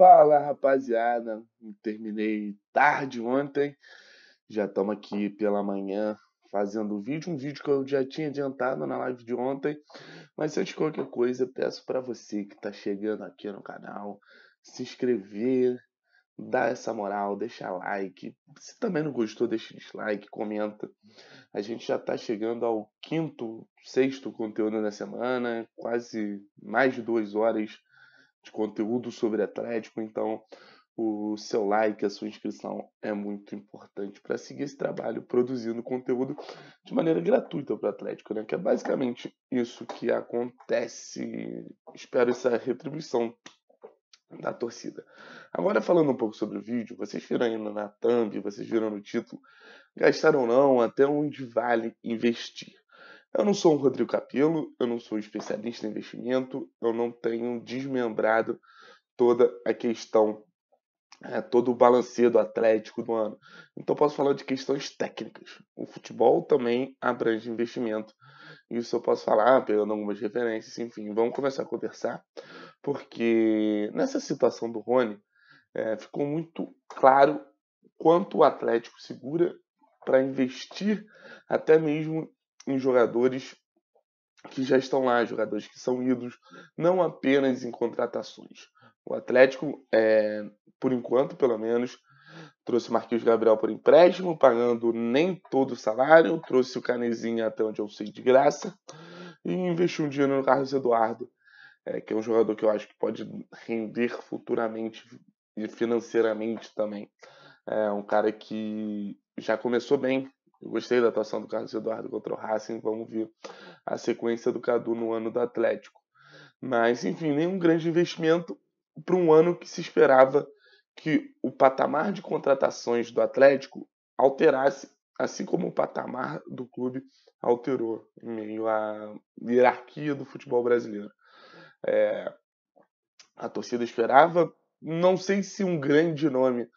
Fala rapaziada, terminei tarde ontem, já estamos aqui pela manhã fazendo o vídeo, um vídeo que eu já tinha adiantado na live de ontem, mas antes de qualquer coisa peço para você que está chegando aqui no canal, se inscrever, dar essa moral, deixar like, se também não gostou deixa dislike, comenta, a gente já está chegando ao quinto, sexto conteúdo da semana, quase mais de duas horas de conteúdo sobre Atlético, então o seu like, a sua inscrição é muito importante para seguir esse trabalho produzindo conteúdo de maneira gratuita para o Atlético, né? Que é basicamente isso que acontece. Espero essa retribuição da torcida. Agora falando um pouco sobre o vídeo, vocês viram ainda na thumb, vocês viram no título, gastaram ou não, até onde vale investir. Eu não sou um Rodrigo Capello, eu não sou um especialista em investimento, eu não tenho desmembrado toda a questão, é, todo o balanceio do Atlético do ano. Então posso falar de questões técnicas. O futebol também abrange investimento. Isso eu posso falar pegando algumas referências, enfim, vamos começar a conversar, porque nessa situação do Rony é, ficou muito claro quanto o Atlético segura para investir até mesmo em jogadores que já estão lá, jogadores que são idos, não apenas em contratações. O Atlético, é, por enquanto, pelo menos, trouxe Marquinhos Gabriel por empréstimo, pagando nem todo o salário, trouxe o Canezinho até onde eu sei de graça, e investiu um dinheiro no Carlos Eduardo, é, que é um jogador que eu acho que pode render futuramente e financeiramente também. É um cara que já começou bem eu gostei da atuação do Carlos Eduardo contra o Racing. Vamos ver a sequência do Cadu no ano do Atlético. Mas, enfim, nenhum grande investimento para um ano que se esperava que o patamar de contratações do Atlético alterasse, assim como o patamar do clube alterou em meio à hierarquia do futebol brasileiro. É, a torcida esperava, não sei se um grande nome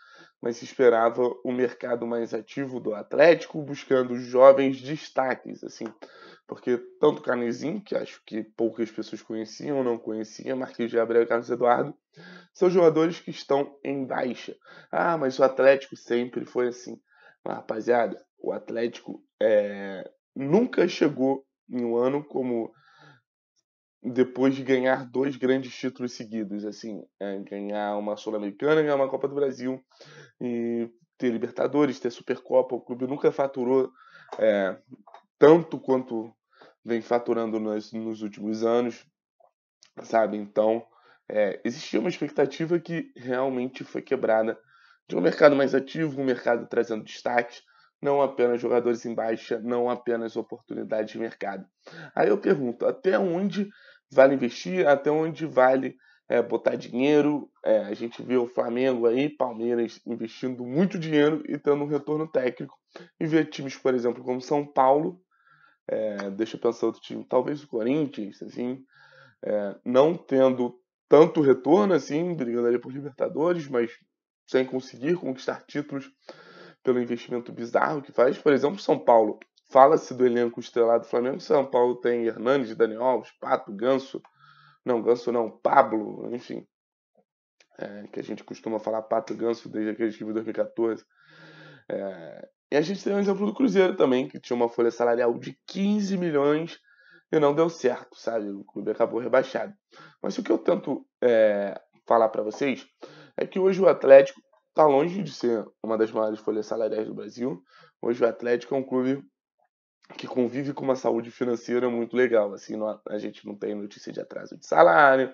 mas se esperava o um mercado mais ativo do Atlético, buscando jovens destaques, assim, porque tanto Canezinho, que acho que poucas pessoas conheciam ou não conheciam, Marquinhos de Abreu, e Carlos Eduardo, são jogadores que estão em baixa. Ah, mas o Atlético sempre foi assim. Mas, rapaziada, o Atlético é, nunca chegou em um ano como depois de ganhar dois grandes títulos seguidos, assim, é, ganhar uma Sul-Americana, ganhar uma Copa do Brasil, e ter Libertadores, ter Supercopa, o clube nunca faturou é, tanto quanto vem faturando nos, nos últimos anos, sabe? Então, é, existia uma expectativa que realmente foi quebrada de um mercado mais ativo, um mercado trazendo destaque, não apenas jogadores em baixa, não apenas oportunidades de mercado. Aí eu pergunto, até onde vale investir, até onde vale é, botar dinheiro. É, a gente vê o Flamengo aí, Palmeiras investindo muito dinheiro e tendo um retorno técnico. E ver times, por exemplo, como São Paulo, é, deixa eu pensar outro time, talvez o Corinthians, assim, é, não tendo tanto retorno, assim, brigando ali por Libertadores, mas sem conseguir conquistar títulos pelo investimento bizarro que faz. Por exemplo, São Paulo Fala-se do elenco estrelado do Flamengo. São Paulo tem Hernandes, Daniel Alves, Pato, Ganso. Não, Ganso não, Pablo, enfim. É, que a gente costuma falar Pato Ganso desde aquele time de 2014. É, e a gente tem o um exemplo do Cruzeiro também, que tinha uma folha salarial de 15 milhões e não deu certo, sabe? O clube acabou rebaixado. Mas o que eu tento é, falar para vocês é que hoje o Atlético está longe de ser uma das maiores folhas salariais do Brasil. Hoje o Atlético é um clube que convive com uma saúde financeira muito legal. Assim, a gente não tem notícia de atraso de salário,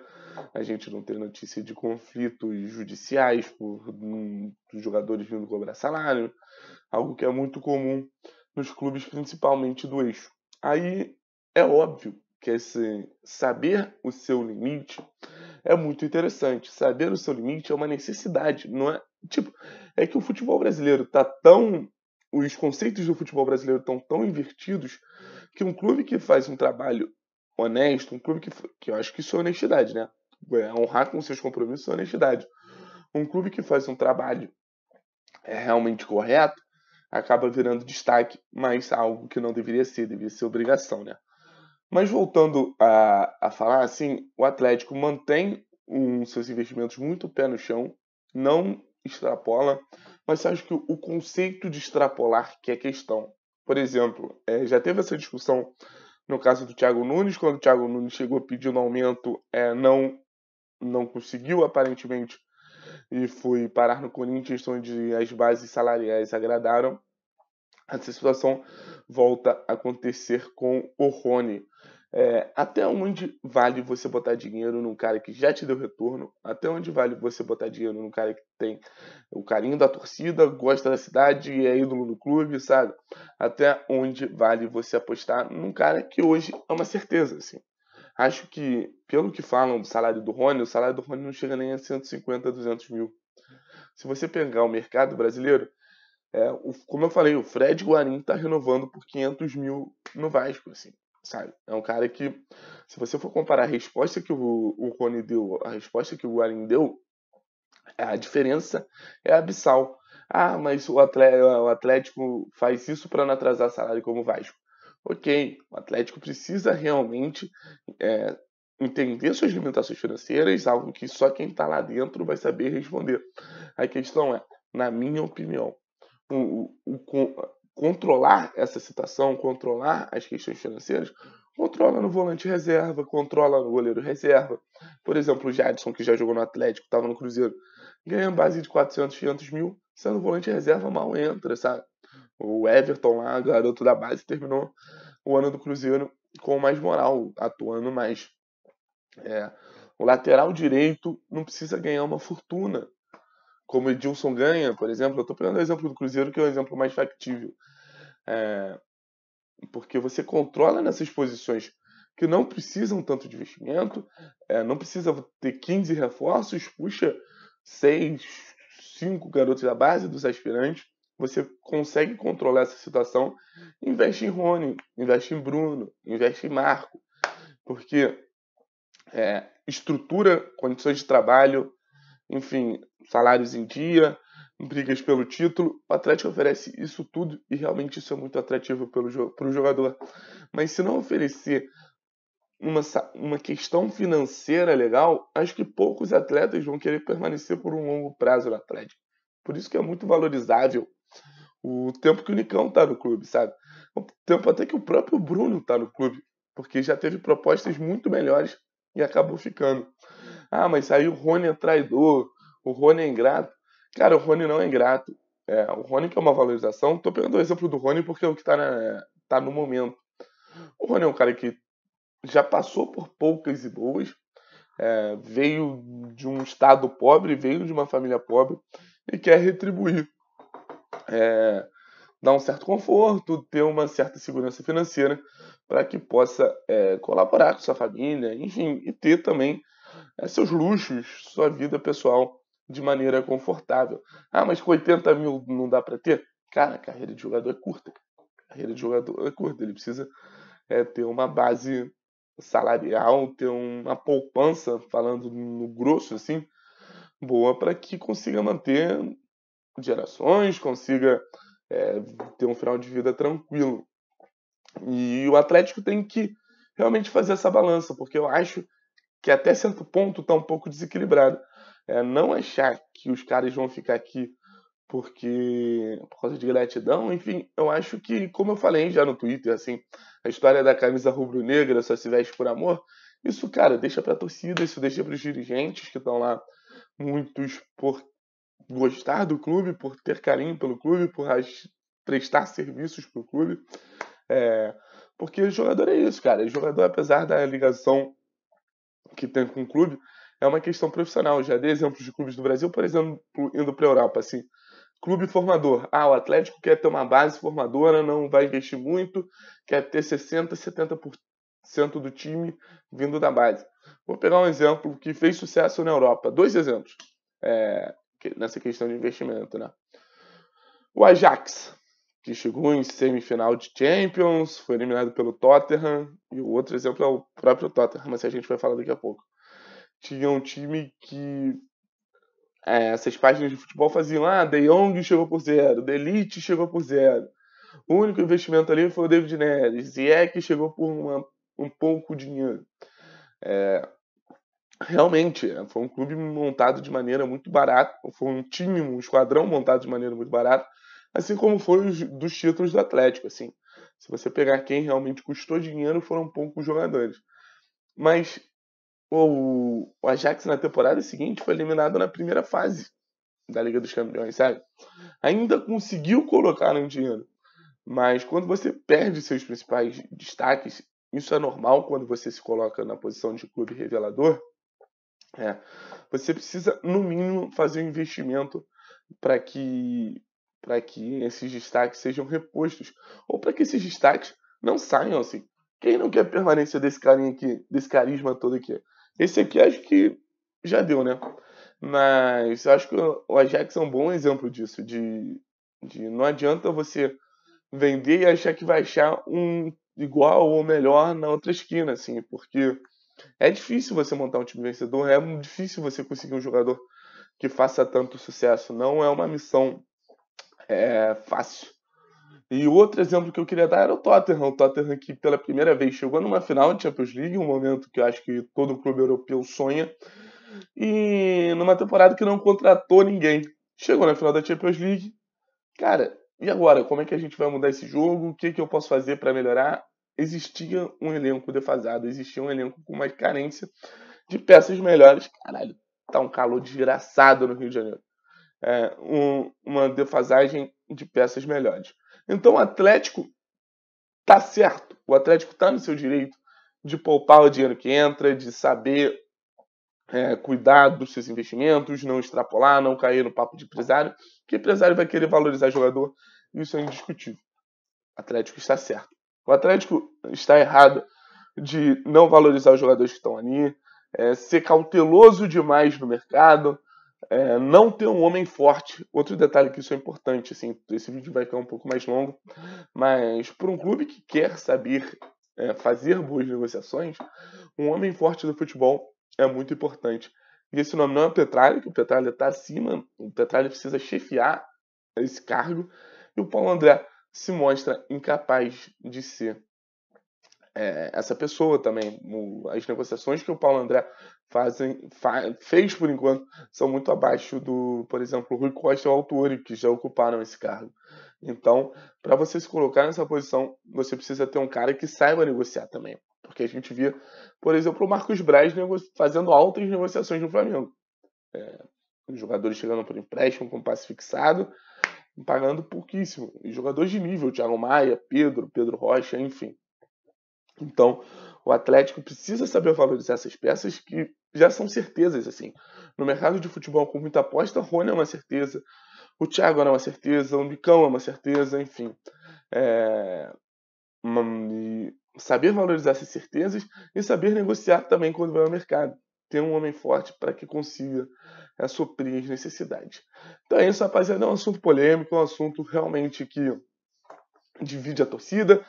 a gente não tem notícia de conflitos judiciais por um, jogadores vindo cobrar salário, algo que é muito comum nos clubes, principalmente do eixo. Aí é óbvio que esse saber o seu limite é muito interessante. Saber o seu limite é uma necessidade, não é? Tipo, é que o futebol brasileiro tá tão os conceitos do futebol brasileiro estão tão invertidos que um clube que faz um trabalho honesto, um clube que, que eu acho que isso é honestidade, né? É honrar com seus compromissos é honestidade. Um clube que faz um trabalho é realmente correto acaba virando destaque, mas algo que não deveria ser, deveria ser obrigação, né? Mas voltando a, a falar, assim, o Atlético mantém um, seus investimentos muito pé no chão, não extrapola, mas acho que o conceito de extrapolar que é questão. Por exemplo, é, já teve essa discussão no caso do Thiago Nunes, quando o Thiago Nunes chegou pedindo aumento, é, não, não conseguiu aparentemente e foi parar no Corinthians, onde as bases salariais agradaram. Essa situação volta a acontecer com o Rony. É, até onde vale você botar dinheiro num cara que já te deu retorno? Até onde vale você botar dinheiro num cara que tem o carinho da torcida, gosta da cidade e é ídolo do clube, sabe? Até onde vale você apostar num cara que hoje é uma certeza, assim. Acho que, pelo que falam do salário do Rony, o salário do Rony não chega nem a 150, 200 mil. Se você pegar o mercado brasileiro, é, o, como eu falei, o Fred Guarim está renovando por 500 mil no Vasco, assim sabe? É um cara que, se você for comparar a resposta que o, o Rony deu, a resposta que o Guarim deu, é a diferença é abissal. Ah, mas o Atlético faz isso para não atrasar salário como o Vasco. Ok, o Atlético precisa realmente é, entender suas limitações financeiras, algo que só quem está lá dentro vai saber responder. A questão é, na minha opinião, o, o, o controlar essa situação, controlar as questões financeiras, controla no volante reserva, controla no goleiro reserva. Por exemplo, o Jadson, que já jogou no Atlético, estava no Cruzeiro, ganha base de 400, 500 mil, sendo volante reserva, mal entra, sabe? O Everton lá, garoto da base, terminou o ano do Cruzeiro com mais moral, atuando mais. É, o lateral direito não precisa ganhar uma fortuna, como o Edilson ganha, por exemplo. Eu estou pegando o exemplo do Cruzeiro, que é o exemplo mais factível. É, porque você controla nessas posições que não precisam tanto de investimento, é, não precisa ter 15 reforços, puxa 6, 5 garotos da base dos aspirantes, você consegue controlar essa situação, investe em Rony, investe em Bruno, investe em Marco, porque é, estrutura, condições de trabalho, enfim, salários em dia, brigas pelo título. O Atlético oferece isso tudo e realmente isso é muito atrativo para o jogador. Mas se não oferecer uma, uma questão financeira legal, acho que poucos atletas vão querer permanecer por um longo prazo no Atlético. Por isso que é muito valorizável o tempo que o Nicão está no clube, sabe? O tempo até que o próprio Bruno está no clube, porque já teve propostas muito melhores e acabou ficando. Ah, mas aí o Rony é traidor, o Rony é ingrato. Cara, o Rony não é ingrato. É, o Rony que é uma valorização. Tô pegando o exemplo do Rony porque é o que tá, na, tá no momento. O Rony é um cara que já passou por poucas e boas. É, veio de um estado pobre, veio de uma família pobre e quer retribuir. É, dar um certo conforto, ter uma certa segurança financeira para que possa é, colaborar com sua família, enfim, e ter também é, seus luxos, sua vida pessoal de maneira confortável. Ah, mas com 80 mil não dá para ter? Cara, a carreira de jogador é curta. A carreira de jogador é curta. Ele precisa é, ter uma base salarial, ter uma poupança, falando no grosso assim, boa para que consiga manter gerações, consiga é, ter um final de vida tranquilo. E o Atlético tem que realmente fazer essa balança, porque eu acho que até certo ponto está um pouco desequilibrado é, não achar que os caras vão ficar aqui porque por causa de gratidão, enfim, eu acho que, como eu falei já no Twitter, assim, a história da camisa rubro-negra só se veste por amor, isso, cara, deixa para a torcida, isso deixa para os dirigentes que estão lá, muitos por gostar do clube, por ter carinho pelo clube, por prestar serviços para o clube, é, porque o jogador é isso, cara, o jogador, apesar da ligação que tem com o clube, é uma questão profissional. Já dei exemplos de clubes do Brasil, por exemplo, indo para a Europa, assim. Clube formador. Ah, o Atlético quer ter uma base formadora, não vai investir muito, quer ter 60%, 70% do time vindo da base. Vou pegar um exemplo que fez sucesso na Europa. Dois exemplos é, nessa questão de investimento, né? O Ajax, que chegou em semifinal de Champions, foi eliminado pelo Tottenham, e o outro exemplo é o próprio Tottenham, mas a gente vai falar daqui a pouco tinha um time que é, essas páginas de futebol faziam, ah, De Jong chegou por zero, De Elite chegou por zero. O único investimento ali foi o David Neres, e é que chegou por uma, um pouco dinheiro. É, realmente, é, foi um clube montado de maneira muito barata, foi um time, um esquadrão montado de maneira muito barata, assim como foi os dos títulos do Atlético, assim. Se você pegar quem realmente custou dinheiro, foram poucos jogadores. Mas o, o Ajax na temporada seguinte foi eliminado na primeira fase da Liga dos Campeões, sabe? Ainda conseguiu colocar um dinheiro, mas quando você perde seus principais destaques, isso é normal quando você se coloca na posição de clube revelador. É, você precisa no mínimo fazer um investimento para que para que esses destaques sejam repostos ou para que esses destaques não saiam assim. Quem não quer permanência desse carinha aqui, desse carisma todo aqui? Esse aqui acho que já deu, né? Mas acho que o Ajax é um bom exemplo disso, de, de não adianta você vender e achar que vai achar um igual ou melhor na outra esquina, assim, porque é difícil você montar um time vencedor, é difícil você conseguir um jogador que faça tanto sucesso, não é uma missão é, fácil. E outro exemplo que eu queria dar era o Tottenham. O Tottenham que pela primeira vez chegou numa final de Champions League, um momento que eu acho que todo clube europeu sonha. E numa temporada que não contratou ninguém. Chegou na final da Champions League. Cara, e agora? Como é que a gente vai mudar esse jogo? O que, é que eu posso fazer para melhorar? Existia um elenco defasado, existia um elenco com mais carência de peças melhores. Caralho, tá um calor desgraçado no Rio de Janeiro. É, um, uma defasagem de peças melhores. Então o Atlético tá certo, o Atlético tá no seu direito de poupar o dinheiro que entra, de saber é, cuidar dos seus investimentos, não extrapolar, não cair no papo de empresário, que empresário vai querer valorizar jogador, isso é indiscutível. O Atlético está certo. O Atlético está errado de não valorizar os jogadores que estão ali, é, ser cauteloso demais no mercado, é, não ter um homem forte. Outro detalhe que isso é importante, assim, esse vídeo vai ficar um pouco mais longo, mas para um clube que quer saber é, fazer boas negociações, um homem forte do futebol é muito importante. E esse nome não é o Petralha, que o Petralha está acima, o Petralha precisa chefiar esse cargo, e o Paulo André se mostra incapaz de ser é, essa pessoa também. O, as negociações que o Paulo André fazem, fa, fez por enquanto são muito abaixo do, por exemplo, Rui Costa o Autori, que já ocuparam esse cargo. Então, para você se colocar nessa posição, você precisa ter um cara que saiba negociar também. Porque a gente via, por exemplo, o Marcos Braz fazendo altas negociações no Flamengo. É, os jogadores chegando por empréstimo com passe fixado, pagando pouquíssimo. E jogadores de nível, Thiago Maia, Pedro, Pedro Rocha, enfim. Então, o Atlético precisa saber valorizar essas peças que já são certezas, assim. No mercado de futebol com muita aposta, Rony é uma certeza, o Thiago é uma certeza, o Micão é uma certeza, enfim. É... Saber valorizar essas certezas e saber negociar também quando vai ao mercado. Ter um homem forte para que consiga é, suprir as necessidades. Então é isso, rapaziada. É um assunto polêmico, é um assunto realmente que divide a torcida.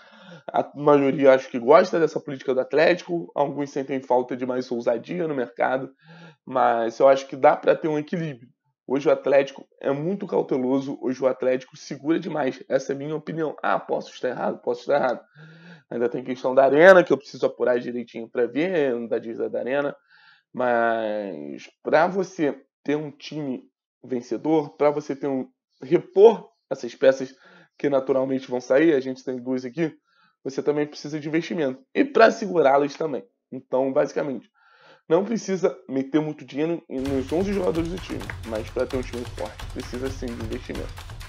A maioria acho que gosta dessa política do Atlético, alguns sentem falta de mais ousadia no mercado, mas eu acho que dá para ter um equilíbrio. Hoje o Atlético é muito cauteloso, hoje o Atlético segura demais, essa é a minha opinião. Ah, posso estar errado? Posso estar errado. Ainda tem questão da arena que eu preciso apurar direitinho para ver, não dá dívida da arena, mas para você ter um time vencedor, para você ter um repor essas peças que naturalmente vão sair, a gente tem duas aqui, você também precisa de investimento. E para segurá-las também. Então, basicamente, não precisa meter muito dinheiro nos 11 jogadores do time, mas para ter um time forte, precisa sim de investimento.